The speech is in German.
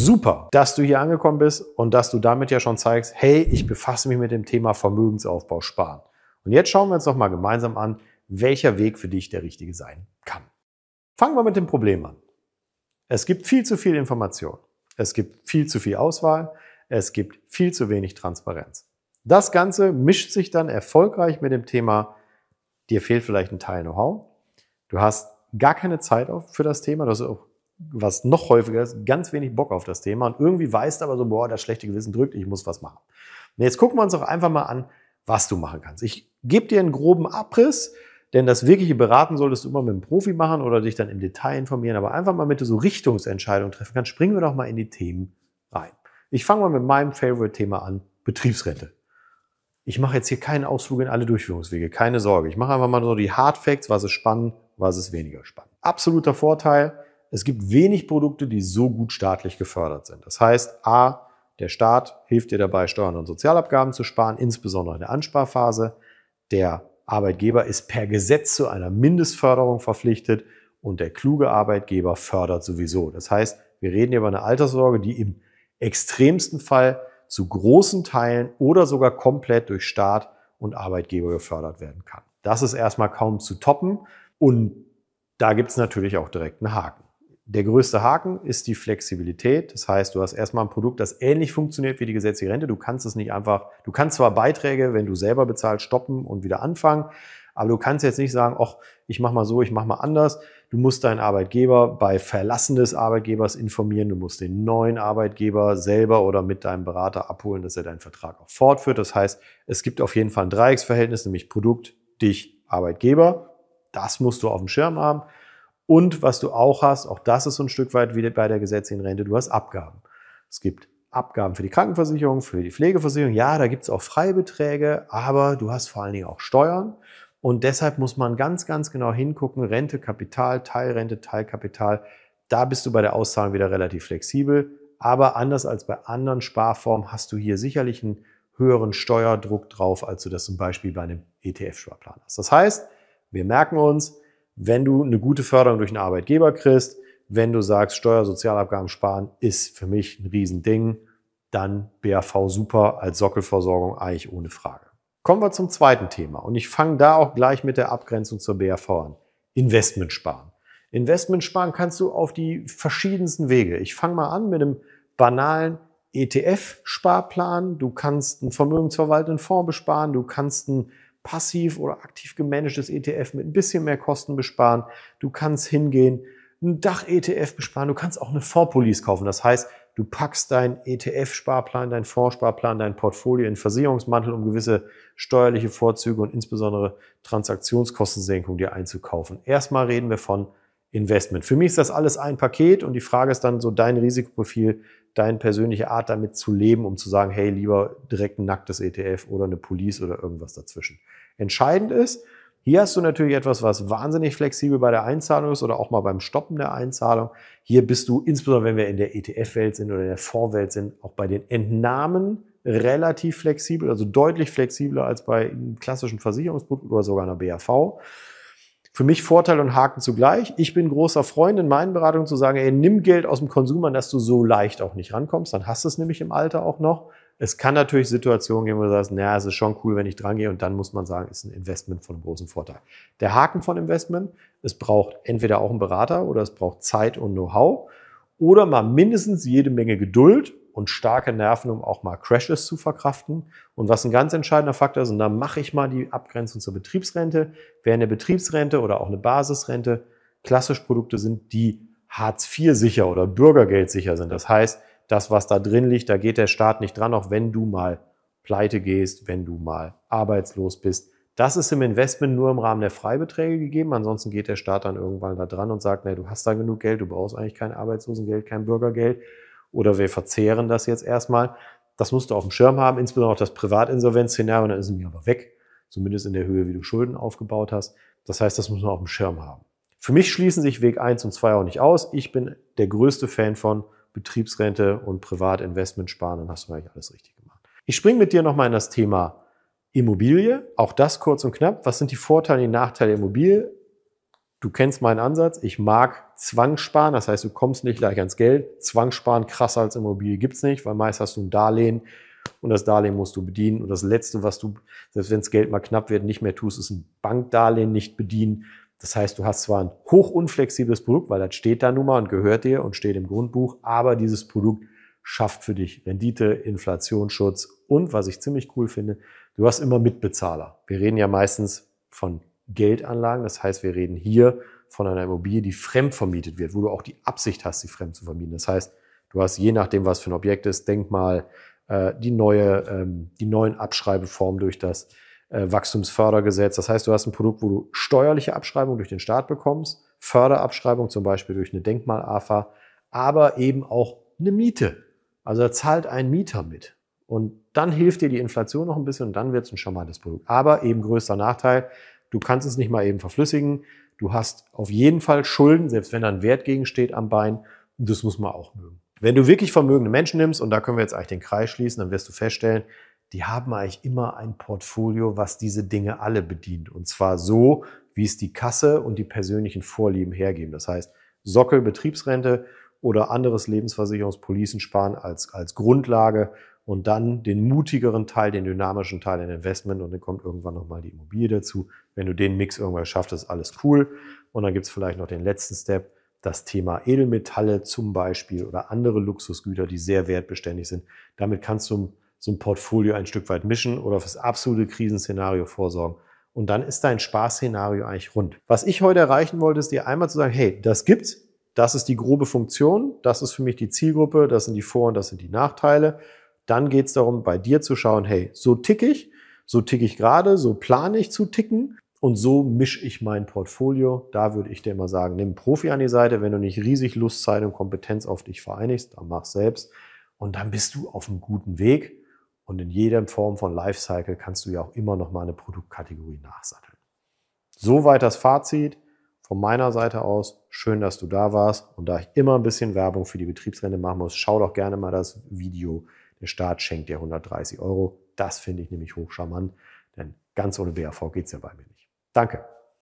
Super, dass du hier angekommen bist und dass du damit ja schon zeigst, hey, ich befasse mich mit dem Thema Vermögensaufbau sparen. Und jetzt schauen wir uns noch mal gemeinsam an, welcher Weg für dich der richtige sein kann. Fangen wir mit dem Problem an. Es gibt viel zu viel Information. Es gibt viel zu viel Auswahl. Es gibt viel zu wenig Transparenz. Das Ganze mischt sich dann erfolgreich mit dem Thema, dir fehlt vielleicht ein Teil Know-how. Du hast gar keine Zeit für das Thema, du hast auch was noch häufiger ist, ganz wenig Bock auf das Thema und irgendwie weißt aber so, boah, das schlechte Gewissen drückt, ich muss was machen. Und jetzt gucken wir uns doch einfach mal an, was du machen kannst. Ich gebe dir einen groben Abriss, denn das wirkliche Beraten solltest du immer mit einem Profi machen oder dich dann im Detail informieren, aber einfach mal, damit du so Richtungsentscheidungen treffen kannst, springen wir doch mal in die Themen rein. Ich fange mal mit meinem Favorite-Thema an, Betriebsrente. Ich mache jetzt hier keinen Ausflug in alle Durchführungswege, keine Sorge. Ich mache einfach mal so die Hard Facts, was ist spannend, was ist weniger spannend. Absoluter Vorteil, es gibt wenig Produkte, die so gut staatlich gefördert sind. Das heißt, a, der Staat hilft dir dabei, Steuern und Sozialabgaben zu sparen, insbesondere in der Ansparphase. Der Arbeitgeber ist per Gesetz zu einer Mindestförderung verpflichtet und der kluge Arbeitgeber fördert sowieso. Das heißt, wir reden hier über eine Alterssorge, die im extremsten Fall zu großen Teilen oder sogar komplett durch Staat und Arbeitgeber gefördert werden kann. Das ist erstmal kaum zu toppen und da gibt es natürlich auch direkt einen Haken. Der größte Haken ist die Flexibilität. Das heißt, du hast erstmal ein Produkt, das ähnlich funktioniert wie die gesetzliche Rente. Du kannst es nicht einfach, du kannst zwar Beiträge, wenn du selber bezahlst, stoppen und wieder anfangen, aber du kannst jetzt nicht sagen, ach, ich mache mal so, ich mache mal anders. Du musst deinen Arbeitgeber bei Verlassen des Arbeitgebers informieren. Du musst den neuen Arbeitgeber selber oder mit deinem Berater abholen, dass er deinen Vertrag auch fortführt. Das heißt, es gibt auf jeden Fall ein Dreiecksverhältnis, nämlich Produkt, dich, Arbeitgeber. Das musst du auf dem Schirm haben. Und was du auch hast, auch das ist so ein Stück weit wie bei der gesetzlichen Rente, du hast Abgaben. Es gibt Abgaben für die Krankenversicherung, für die Pflegeversicherung. Ja, da gibt es auch Freibeträge, aber du hast vor allen Dingen auch Steuern. Und deshalb muss man ganz, ganz genau hingucken, Rente, Kapital, Teilrente, Teilkapital. Da bist du bei der Auszahlung wieder relativ flexibel. Aber anders als bei anderen Sparformen hast du hier sicherlich einen höheren Steuerdruck drauf, als du das zum Beispiel bei einem ETF-Sparplan hast. Das heißt, wir merken uns, wenn du eine gute Förderung durch einen Arbeitgeber kriegst, wenn du sagst, Steuer, Sozialabgaben sparen ist für mich ein Riesending, dann BAV super als Sockelversorgung eigentlich ohne Frage. Kommen wir zum zweiten Thema und ich fange da auch gleich mit der Abgrenzung zur BAV an. Investment sparen. Investment sparen kannst du auf die verschiedensten Wege. Ich fange mal an mit einem banalen ETF-Sparplan. Du kannst einen vermögensverwaltenden Fonds besparen, du kannst einen passiv oder aktiv gemanagtes ETF mit ein bisschen mehr Kosten besparen. Du kannst hingehen, ein Dach-ETF besparen. Du kannst auch eine Fondspolice kaufen. Das heißt, du packst deinen ETF-Sparplan, deinen Fondssparplan, dein Portfolio in Versicherungsmantel, um gewisse steuerliche Vorzüge und insbesondere Transaktionskostensenkung dir einzukaufen. Erstmal reden wir von Investment. Für mich ist das alles ein Paket und die Frage ist dann so dein Risikoprofil, deine persönliche Art damit zu leben, um zu sagen, hey, lieber direkt ein nacktes ETF oder eine Police oder irgendwas dazwischen. Entscheidend ist, hier hast du natürlich etwas, was wahnsinnig flexibel bei der Einzahlung ist oder auch mal beim Stoppen der Einzahlung. Hier bist du, insbesondere wenn wir in der ETF-Welt sind oder in der Fondswelt sind, auch bei den Entnahmen relativ flexibel, also deutlich flexibler als bei einem klassischen Versicherungsprodukt oder sogar einer BAV. Für mich Vorteil und Haken zugleich. Ich bin großer Freund in meinen Beratungen zu sagen, ey, nimm Geld aus dem Konsum an, dass du so leicht auch nicht rankommst. Dann hast du es nämlich im Alter auch noch. Es kann natürlich Situationen geben, wo du sagst, naja, es ist schon cool, wenn ich drangehe. Und dann muss man sagen, ist ein Investment von einem großen Vorteil. Der Haken von Investment, es braucht entweder auch einen Berater oder es braucht Zeit und Know-how oder mal mindestens jede Menge Geduld und starke Nerven, um auch mal Crashes zu verkraften. Und was ein ganz entscheidender Faktor ist, und da mache ich mal die Abgrenzung zur Betriebsrente, wer eine Betriebsrente oder auch eine Basisrente klassisch Produkte sind, die Hartz IV sicher oder Bürgergeld sicher sind. Das heißt, das, was da drin liegt, da geht der Staat nicht dran, auch wenn du mal pleite gehst, wenn du mal arbeitslos bist. Das ist im Investment nur im Rahmen der Freibeträge gegeben. Ansonsten geht der Staat dann irgendwann da dran und sagt, na, du hast da genug Geld, du brauchst eigentlich kein Arbeitslosengeld, kein Bürgergeld oder wir verzehren das jetzt erstmal. Das musst du auf dem Schirm haben, insbesondere auch das Privatinsolvenzszenario, dann ist es mir aber weg, zumindest in der Höhe, wie du Schulden aufgebaut hast. Das heißt, das muss man auf dem Schirm haben. Für mich schließen sich Weg eins und zwei auch nicht aus. Ich bin der größte Fan von Betriebsrente und Privatinvestment sparen, dann hast du eigentlich alles richtig gemacht. Ich springe mit dir nochmal in das Thema Immobilie. Auch das kurz und knapp. Was sind die Vorteile und die Nachteile der Immobilie? Du kennst meinen Ansatz. Ich mag Zwangssparen. Das heißt, du kommst nicht gleich ans Geld. Zwangssparen krasser als Immobilie gibt's nicht, weil meist hast du ein Darlehen und das Darlehen musst du bedienen. Und das Letzte, was du, selbst wenn das Geld mal knapp wird, nicht mehr tust, ist ein Bankdarlehen nicht bedienen. Das heißt, du hast zwar ein hoch unflexibles Produkt, weil das steht da nun mal und gehört dir und steht im Grundbuch, aber dieses Produkt schafft für dich Rendite, Inflationsschutz und was ich ziemlich cool finde, du hast immer Mitbezahler. Wir reden ja meistens von Geldanlagen. Das heißt, wir reden hier von einer Immobilie, die fremd vermietet wird, wo du auch die Absicht hast, sie fremd zu vermieten. Das heißt, du hast je nachdem, was für ein Objekt ist, Denkmal, äh, die, neue, ähm, die neuen Abschreibeformen durch das äh, Wachstumsfördergesetz. Das heißt, du hast ein Produkt, wo du steuerliche Abschreibung durch den Staat bekommst, Förderabschreibung zum Beispiel durch eine Denkmal-AFA, aber eben auch eine Miete. Also da zahlt ein Mieter mit. Und dann hilft dir die Inflation noch ein bisschen und dann wird es ein charmantes Produkt. Aber eben größter Nachteil, Du kannst es nicht mal eben verflüssigen. Du hast auf jeden Fall Schulden, selbst wenn da ein Wert gegensteht am Bein. Und das muss man auch mögen. Wenn du wirklich vermögende Menschen nimmst, und da können wir jetzt eigentlich den Kreis schließen, dann wirst du feststellen, die haben eigentlich immer ein Portfolio, was diese Dinge alle bedient. Und zwar so, wie es die Kasse und die persönlichen Vorlieben hergeben. Das heißt, Sockel, Betriebsrente oder anderes Lebensversicherungspolicen sparen als, als Grundlage und dann den mutigeren Teil, den dynamischen Teil in Investment und dann kommt irgendwann nochmal die Immobilie dazu. Wenn du den Mix irgendwann schaffst, ist alles cool. Und dann gibt es vielleicht noch den letzten Step, das Thema Edelmetalle zum Beispiel oder andere Luxusgüter, die sehr wertbeständig sind. Damit kannst du so ein Portfolio ein Stück weit mischen oder fürs absolute Krisenszenario vorsorgen. Und dann ist dein Spaßszenario eigentlich rund. Was ich heute erreichen wollte, ist dir einmal zu sagen, hey, das gibt's, das ist die grobe Funktion, das ist für mich die Zielgruppe, das sind die Vor- und das sind die Nachteile. Dann geht es darum, bei dir zu schauen, hey, so tick ich, so tick ich gerade, so plane ich zu ticken und so mische ich mein Portfolio. Da würde ich dir immer sagen, nimm einen Profi an die Seite, wenn du nicht riesig Lust, Zeit und Kompetenz auf dich vereinigst, dann mach selbst und dann bist du auf einem guten Weg. Und in jeder Form von Lifecycle kannst du ja auch immer noch mal eine Produktkategorie nachsatteln. Soweit das Fazit von meiner Seite aus. Schön, dass du da warst. Und da ich immer ein bisschen Werbung für die Betriebsrente machen muss, schau doch gerne mal das Video. Der Staat schenkt dir 130 Euro. Das finde ich nämlich hochcharmant, denn ganz ohne BAV geht es ja bei mir nicht. Danke.